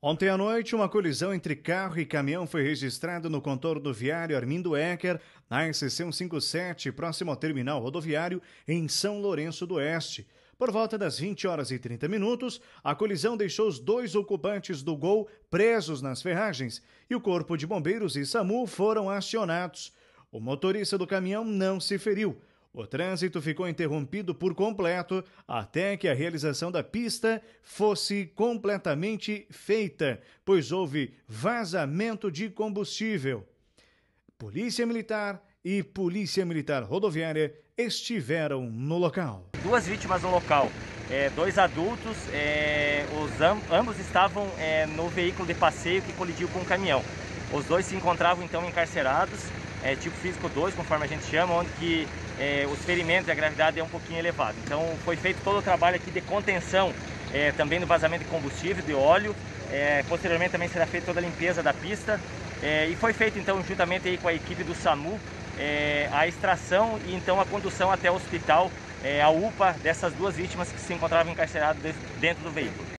Ontem à noite, uma colisão entre carro e caminhão foi registrada no contorno viário Armindo Ecker, na SC157, próximo ao terminal rodoviário, em São Lourenço do Oeste. Por volta das 20 horas e 30 minutos, a colisão deixou os dois ocupantes do gol presos nas ferragens e o Corpo de Bombeiros e SAMU foram acionados. O motorista do caminhão não se feriu. O trânsito ficou interrompido por completo até que a realização da pista fosse completamente feita, pois houve vazamento de combustível. Polícia Militar e Polícia Militar Rodoviária estiveram no local. Duas vítimas no local, é, dois adultos, é, os, ambos estavam é, no veículo de passeio que colidiu com o caminhão. Os dois se encontravam então encarcerados, é, tipo físico 2, conforme a gente chama, onde que é, os ferimentos e a gravidade é um pouquinho elevado. Então foi feito todo o trabalho aqui de contenção é, também do vazamento de combustível, de óleo. É, posteriormente também será feita toda a limpeza da pista é, e foi feito então juntamente aí com a equipe do SAMU é, a extração e então a condução até o hospital, a UPA dessas duas vítimas que se encontravam encarceradas dentro do veículo.